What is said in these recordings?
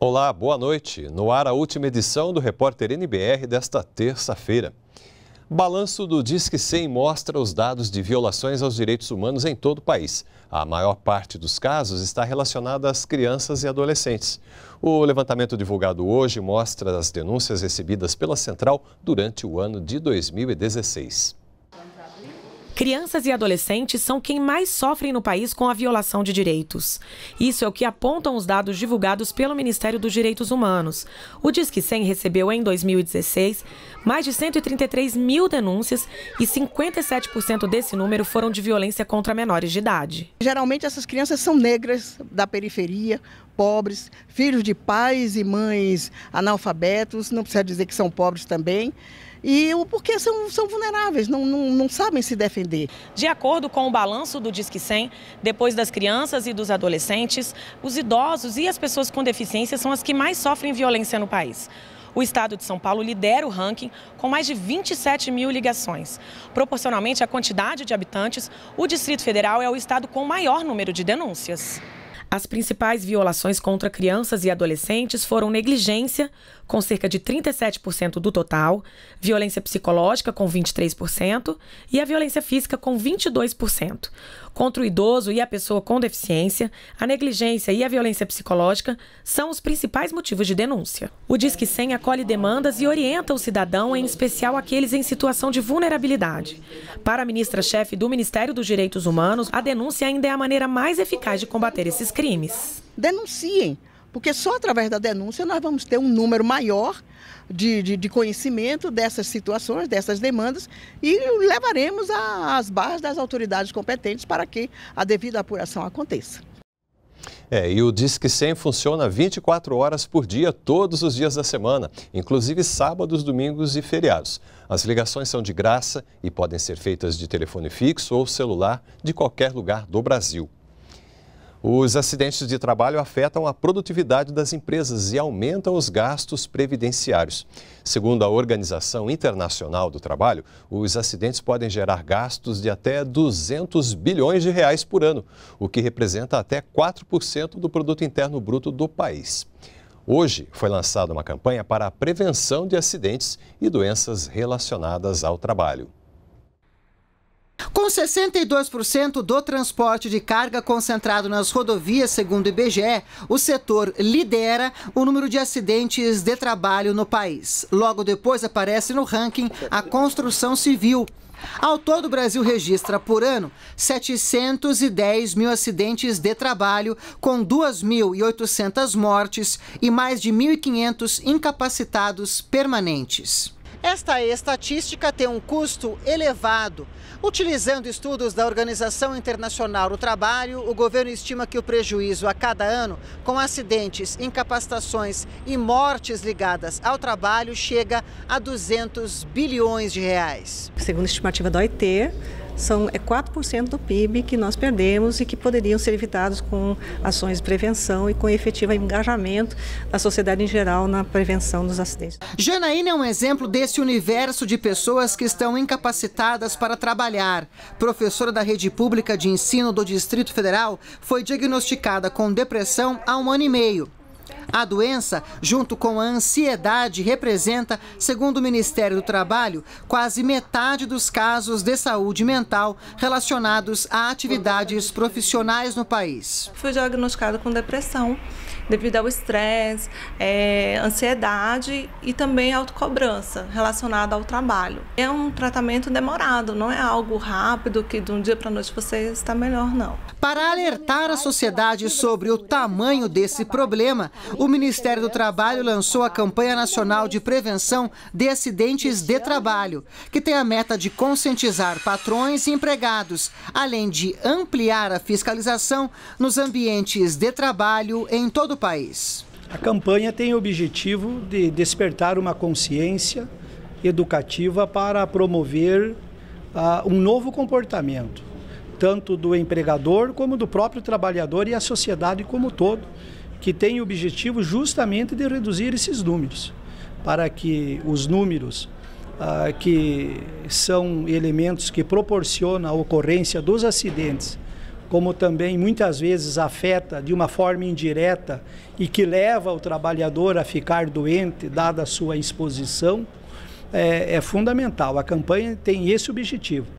Olá, boa noite. No ar, a última edição do Repórter NBR desta terça-feira. Balanço do Disque 100 mostra os dados de violações aos direitos humanos em todo o país. A maior parte dos casos está relacionada às crianças e adolescentes. O levantamento divulgado hoje mostra as denúncias recebidas pela Central durante o ano de 2016. Crianças e adolescentes são quem mais sofrem no país com a violação de direitos. Isso é o que apontam os dados divulgados pelo Ministério dos Direitos Humanos. O Disque 100 recebeu em 2016 mais de 133 mil denúncias e 57% desse número foram de violência contra menores de idade. Geralmente essas crianças são negras da periferia, pobres, filhos de pais e mães analfabetos, não precisa dizer que são pobres também e o porque são, são vulneráveis, não, não, não sabem se defender. De acordo com o balanço do Disque 100, depois das crianças e dos adolescentes, os idosos e as pessoas com deficiência são as que mais sofrem violência no país. O estado de São Paulo lidera o ranking com mais de 27 mil ligações. Proporcionalmente à quantidade de habitantes, o Distrito Federal é o estado com maior número de denúncias. As principais violações contra crianças e adolescentes foram negligência, com cerca de 37% do total, violência psicológica, com 23%, e a violência física, com 22%. Contra o idoso e a pessoa com deficiência, a negligência e a violência psicológica são os principais motivos de denúncia. O Disque 100 acolhe demandas e orienta o cidadão, em especial aqueles em situação de vulnerabilidade. Para a ministra-chefe do Ministério dos Direitos Humanos, a denúncia ainda é a maneira mais eficaz de combater esses crimes? Denunciem, porque só através da denúncia nós vamos ter um número maior de, de, de conhecimento dessas situações, dessas demandas, e levaremos às barras das autoridades competentes para que a devida apuração aconteça. É, e o Disque 100 funciona 24 horas por dia, todos os dias da semana, inclusive sábados, domingos e feriados. As ligações são de graça e podem ser feitas de telefone fixo ou celular de qualquer lugar do Brasil. Os acidentes de trabalho afetam a produtividade das empresas e aumentam os gastos previdenciários. Segundo a Organização Internacional do Trabalho, os acidentes podem gerar gastos de até 200 bilhões de reais por ano, o que representa até 4% do produto interno bruto do país. Hoje foi lançada uma campanha para a prevenção de acidentes e doenças relacionadas ao trabalho. Com 62% do transporte de carga concentrado nas rodovias, segundo o IBGE, o setor lidera o número de acidentes de trabalho no país. Logo depois aparece no ranking a construção civil. Ao todo, o Brasil registra por ano 710 mil acidentes de trabalho, com 2.800 mortes e mais de 1.500 incapacitados permanentes. Esta estatística tem um custo elevado. Utilizando estudos da Organização Internacional do Trabalho, o governo estima que o prejuízo a cada ano com acidentes, incapacitações e mortes ligadas ao trabalho chega a 200 bilhões de reais. Segundo a estimativa da OIT, são é 4% do PIB que nós perdemos e que poderiam ser evitados com ações de prevenção e com efetivo engajamento da sociedade em geral na prevenção dos acidentes. Janaína é um exemplo desse universo de pessoas que estão incapacitadas para trabalhar. Professora da rede pública de ensino do Distrito Federal, foi diagnosticada com depressão há um ano e meio. A doença, junto com a ansiedade, representa, segundo o Ministério do Trabalho, quase metade dos casos de saúde mental relacionados a atividades profissionais no país. Fui diagnosticada com depressão devido ao estresse, é, ansiedade e também autocobrança relacionada ao trabalho. É um tratamento demorado, não é algo rápido que de um dia para a noite você está melhor, não. Para alertar a sociedade sobre o tamanho desse problema, o Ministério do Trabalho lançou a campanha nacional de prevenção de acidentes de trabalho, que tem a meta de conscientizar patrões e empregados, além de ampliar a fiscalização nos ambientes de trabalho em todo o país. A campanha tem o objetivo de despertar uma consciência educativa para promover uh, um novo comportamento, tanto do empregador como do próprio trabalhador e a sociedade como todo, que tem o objetivo justamente de reduzir esses números, para que os números ah, que são elementos que proporcionam a ocorrência dos acidentes, como também muitas vezes afeta de uma forma indireta e que leva o trabalhador a ficar doente, dada a sua exposição, é, é fundamental. A campanha tem esse objetivo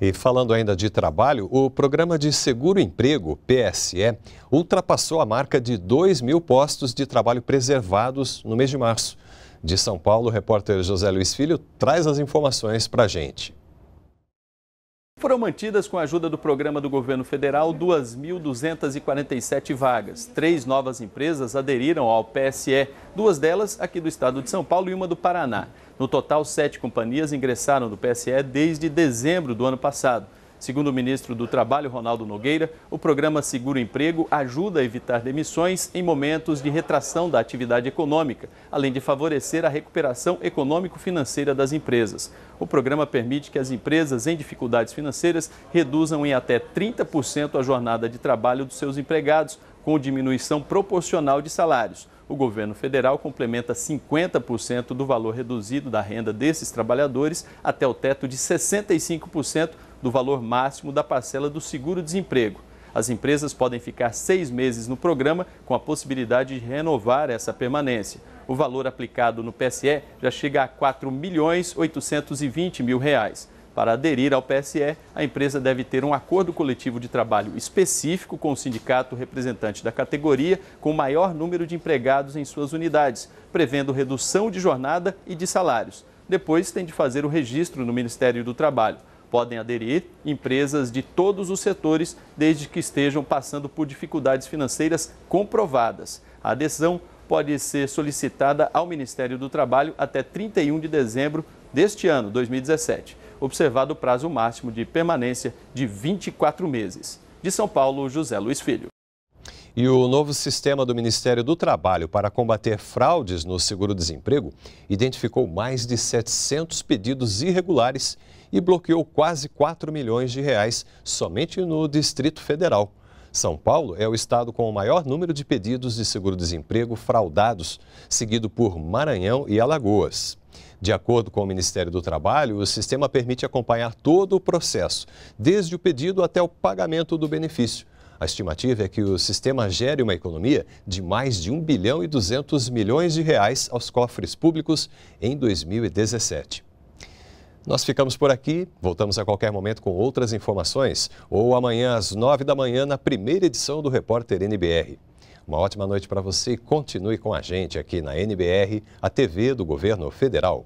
e falando ainda de trabalho, o programa de seguro-emprego, PSE, ultrapassou a marca de 2 mil postos de trabalho preservados no mês de março. De São Paulo, o repórter José Luiz Filho traz as informações para a gente. Foram mantidas, com a ajuda do programa do governo federal, 2.247 vagas. Três novas empresas aderiram ao PSE, duas delas aqui do estado de São Paulo e uma do Paraná. No total, sete companhias ingressaram no PSE desde dezembro do ano passado. Segundo o ministro do Trabalho, Ronaldo Nogueira, o programa Seguro Emprego ajuda a evitar demissões em momentos de retração da atividade econômica, além de favorecer a recuperação econômico-financeira das empresas. O programa permite que as empresas em dificuldades financeiras reduzam em até 30% a jornada de trabalho dos seus empregados, com diminuição proporcional de salários. O governo federal complementa 50% do valor reduzido da renda desses trabalhadores até o teto de 65% do valor máximo da parcela do seguro-desemprego. As empresas podem ficar seis meses no programa com a possibilidade de renovar essa permanência. O valor aplicado no PSE já chega a R$ 4 mil reais. Para aderir ao PSE, a empresa deve ter um acordo coletivo de trabalho específico com o sindicato representante da categoria com o maior número de empregados em suas unidades, prevendo redução de jornada e de salários. Depois tem de fazer o registro no Ministério do Trabalho. Podem aderir empresas de todos os setores, desde que estejam passando por dificuldades financeiras comprovadas. A adesão pode ser solicitada ao Ministério do Trabalho até 31 de dezembro deste ano, 2017, observado o prazo máximo de permanência de 24 meses. De São Paulo, José Luiz Filho. E o novo sistema do Ministério do Trabalho para combater fraudes no seguro-desemprego identificou mais de 700 pedidos irregulares e bloqueou quase 4 milhões de reais somente no Distrito Federal. São Paulo é o estado com o maior número de pedidos de seguro-desemprego fraudados, seguido por Maranhão e Alagoas. De acordo com o Ministério do Trabalho, o sistema permite acompanhar todo o processo, desde o pedido até o pagamento do benefício. A estimativa é que o sistema gere uma economia de mais de 1 bilhão e 200 milhões de reais aos cofres públicos em 2017. Nós ficamos por aqui, voltamos a qualquer momento com outras informações, ou amanhã às nove da manhã na primeira edição do Repórter NBR. Uma ótima noite para você e continue com a gente aqui na NBR, a TV do Governo Federal.